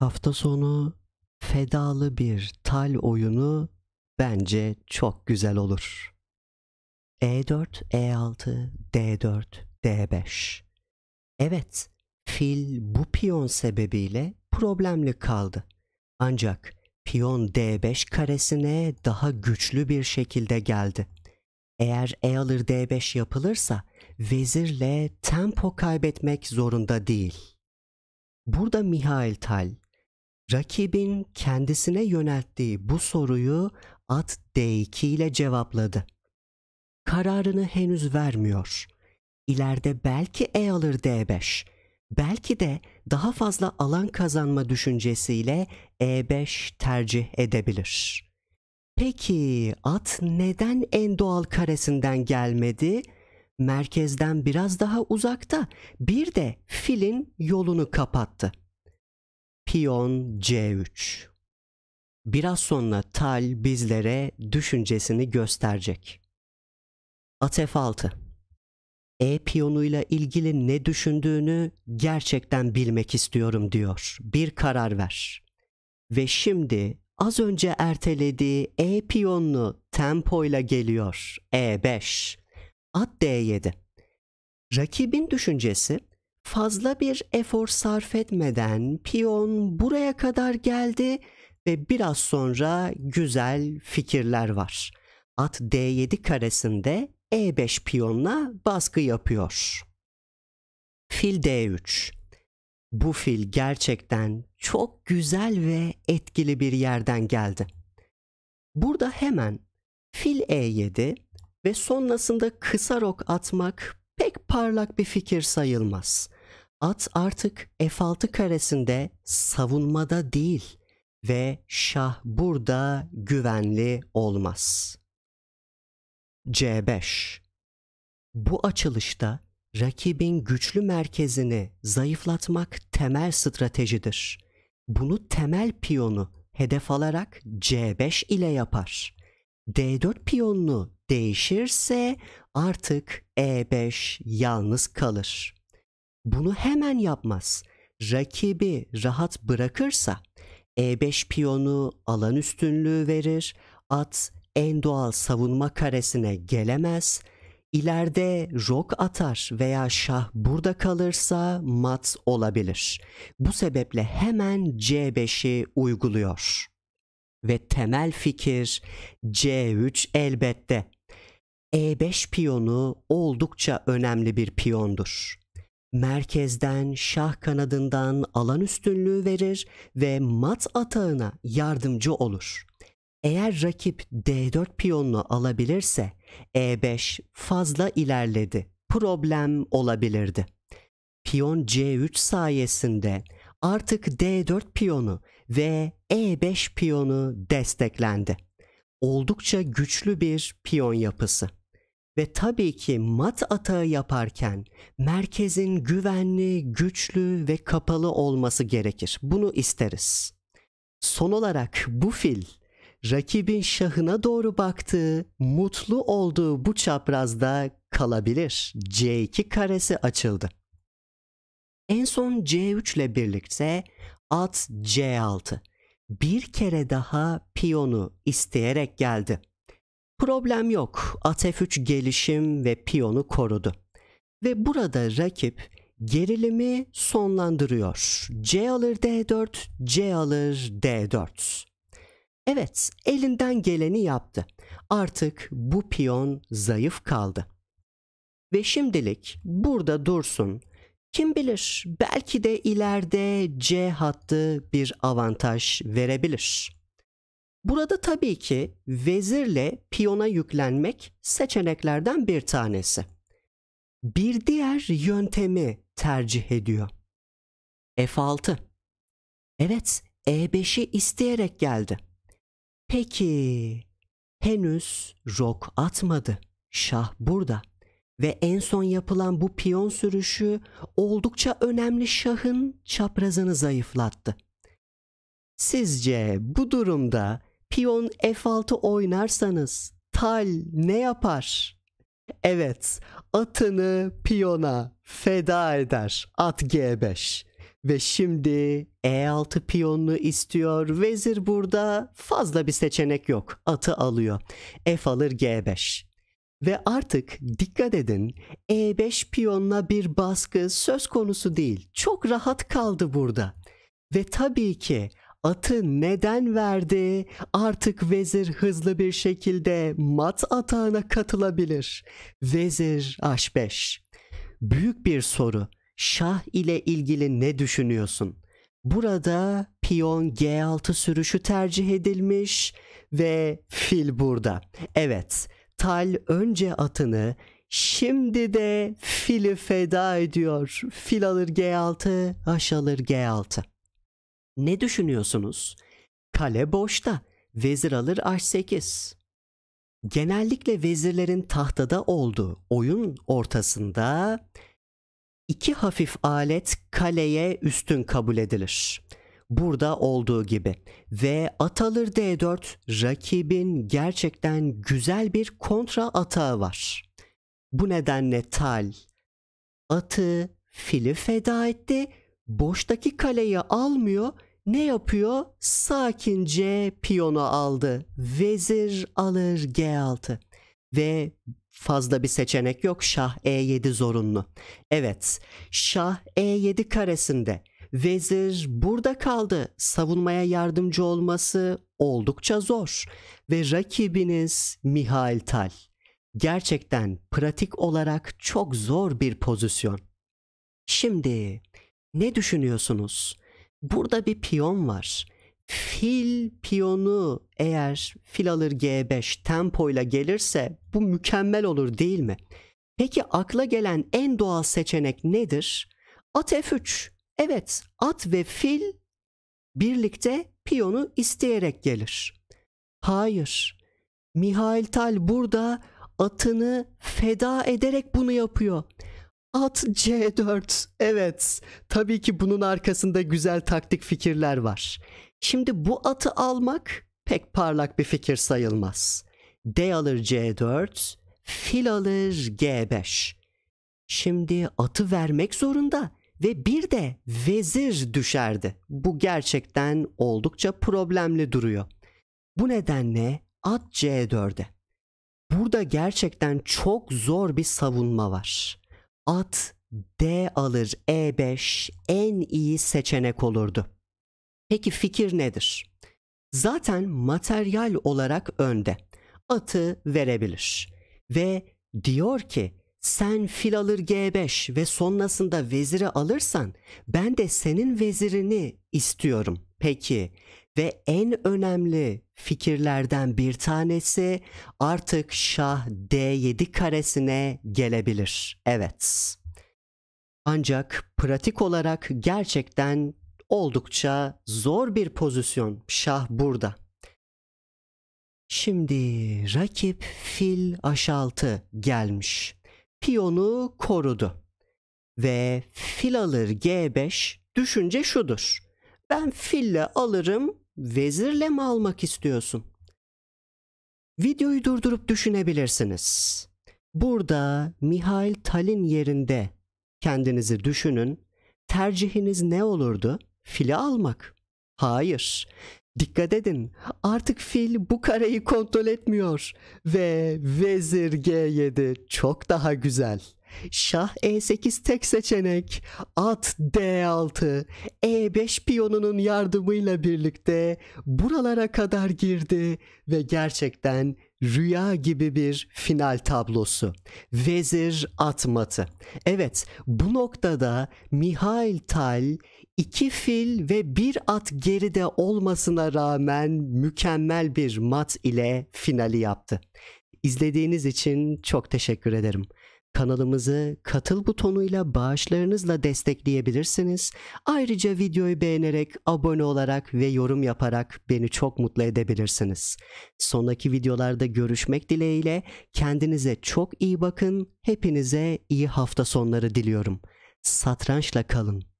Hafta sonu fedalı bir tal oyunu bence çok güzel olur. E4, E6, D4, D5. Evet, fil bu piyon sebebiyle problemli kaldı. Ancak piyon D5 karesine daha güçlü bir şekilde geldi. Eğer E alır D5 yapılırsa vezirle tempo kaybetmek zorunda değil. Burada Mihail Tal rakibin kendisine yönelttiği bu soruyu at D2 ile cevapladı. Kararını henüz vermiyor. İleride belki E alır D5. Belki de daha fazla alan kazanma düşüncesiyle E5 tercih edebilir. Peki at neden en doğal karesinden gelmedi? Merkezden biraz daha uzakta. Bir de filin yolunu kapattı piyon c3. Biraz sonra Tal bizlere düşüncesini gösterecek. At f6. E piyonuyla ilgili ne düşündüğünü gerçekten bilmek istiyorum diyor. Bir karar ver. Ve şimdi az önce ertelediği E piyonlu tempoyla geliyor. E5. At D7. Rakibin düşüncesi fazla bir efor sarf etmeden piyon buraya kadar geldi ve biraz sonra güzel fikirler var. At D7 karesinde E5 piyonla baskı yapıyor. Fil D3 Bu fil gerçekten çok güzel ve etkili bir yerden geldi. Burada hemen fil E7 ve sonrasında kısa rok atmak pek parlak bir fikir sayılmaz. At artık F6 karesinde savunmada değil ve şah burada güvenli olmaz. C5 Bu açılışta rakibin güçlü merkezini zayıflatmak temel stratejidir. Bunu temel piyonu hedef alarak C5 ile yapar. D4 piyonunu değişirse artık E5 yalnız kalır bunu hemen yapmaz. Rakibi rahat bırakırsa E5 piyonu alan üstünlüğü verir. At en doğal savunma karesine gelemez. İleride rok atar veya şah burada kalırsa mat olabilir. Bu sebeple hemen C5'i uyguluyor. Ve temel fikir C3 elbette. E5 piyonu oldukça önemli bir piyondur merkezden şah kanadından alan üstünlüğü verir ve mat atağına yardımcı olur. Eğer rakip D4 piyonunu alabilirse E5 fazla ilerledi. Problem olabilirdi. Piyon C3 sayesinde artık D4 piyonu ve E5 piyonu desteklendi. Oldukça güçlü bir piyon yapısı ve tabii ki mat atağı yaparken merkezin güvenli, güçlü ve kapalı olması gerekir. Bunu isteriz. Son olarak bu fil rakibin şahına doğru baktığı, mutlu olduğu bu çaprazda kalabilir. C2 karesi açıldı. En son C3 ile birlikte at C6. Bir kere daha piyonu isteyerek geldi. Problem yok. At F3 gelişim ve piyonu korudu. Ve burada rakip gerilimi sonlandırıyor. C alır D4, C alır D4. Evet, elinden geleni yaptı. Artık bu piyon zayıf kaldı. Ve şimdilik burada dursun. Kim bilir belki de ileride C hattı bir avantaj verebilir.'' Burada tabii ki vezirle piyona yüklenmek seçeneklerden bir tanesi. Bir diğer yöntemi tercih ediyor. F6. Evet, E5'i isteyerek geldi. Peki, henüz rok atmadı. Şah burada ve en son yapılan bu piyon sürüşü oldukça önemli şahın çaprazını zayıflattı. Sizce bu durumda Piyon F6 oynarsanız tal ne yapar? Evet, atını piyona feda eder. At G5. Ve şimdi E6 piyonunu istiyor. Vezir burada fazla bir seçenek yok. Atı alıyor. F alır G5. Ve artık dikkat edin E5 piyonuna bir baskı söz konusu değil. Çok rahat kaldı burada. Ve tabii ki atı neden verdi? Artık vezir hızlı bir şekilde mat atağına katılabilir. Vezir H5 Büyük bir soru. Şah ile ilgili ne düşünüyorsun? Burada piyon G6 sürüşü tercih edilmiş ve fil burada. Evet, Tal önce atını Şimdi de fili feda ediyor. Fil alır G6, haş alır G6. Ne düşünüyorsunuz? Kale boşta. Vezir alır h8. Genellikle vezirlerin tahtada olduğu oyun ortasında iki hafif alet kaleye üstün kabul edilir. Burada olduğu gibi ve at alır d4 rakibin gerçekten güzel bir kontra atağı var. Bu nedenle Tal atı fili feda etti, boştaki kaleyi almıyor ne yapıyor? Sakince piyonu aldı. Vezir alır G6 ve fazla bir seçenek yok. Şah E7 zorunlu. Evet. Şah E7 karesinde Vezir burada kaldı. Savunmaya yardımcı olması oldukça zor ve rakibiniz Mihail Tal. Gerçekten pratik olarak çok zor bir pozisyon. Şimdi ne düşünüyorsunuz? Burada bir piyon var. Fil piyonu eğer fil alır G5 tempoyla gelirse bu mükemmel olur değil mi? Peki akla gelen en doğal seçenek nedir? At F3. Evet at ve fil birlikte piyonu isteyerek gelir. Hayır. Mihail Tal burada atını feda ederek bunu yapıyor. At C4. Evet. Tabii ki bunun arkasında güzel taktik fikirler var. Şimdi bu atı almak pek parlak bir fikir sayılmaz. D alır C4, fil alır G5. Şimdi atı vermek zorunda ve bir de vezir düşerdi. Bu gerçekten oldukça problemli duruyor. Bu nedenle at C4'e. Burada gerçekten çok zor bir savunma var at D alır E5 en iyi seçenek olurdu. Peki fikir nedir? Zaten materyal olarak önde. Atı verebilir. Ve diyor ki sen fil alır G5 ve sonrasında veziri alırsan ben de senin vezirini istiyorum. Peki ve en önemli fikirlerden bir tanesi artık şah D7 karesine gelebilir. Evet. Ancak pratik olarak gerçekten oldukça zor bir pozisyon şah burada. Şimdi rakip fil A6 gelmiş. Piyonu korudu. Ve fil alır G5 düşünce şudur. Ben fille alırım, vezirle mi almak istiyorsun? Videoyu durdurup düşünebilirsiniz. Burada Mihail Talin yerinde kendinizi düşünün. Tercihiniz ne olurdu? Fili almak. Hayır. Dikkat edin. Artık fil bu kareyi kontrol etmiyor ve vezir G7 çok daha güzel. Şah E8 tek seçenek. At D6. E5 piyonunun yardımıyla birlikte buralara kadar girdi ve gerçekten rüya gibi bir final tablosu. Vezir at matı. Evet bu noktada Mihail Tal iki fil ve bir at geride olmasına rağmen mükemmel bir mat ile finali yaptı. İzlediğiniz için çok teşekkür ederim. Kanalımızı katıl butonuyla bağışlarınızla destekleyebilirsiniz. Ayrıca videoyu beğenerek, abone olarak ve yorum yaparak beni çok mutlu edebilirsiniz. Sonraki videolarda görüşmek dileğiyle kendinize çok iyi bakın. Hepinize iyi hafta sonları diliyorum. Satrançla kalın.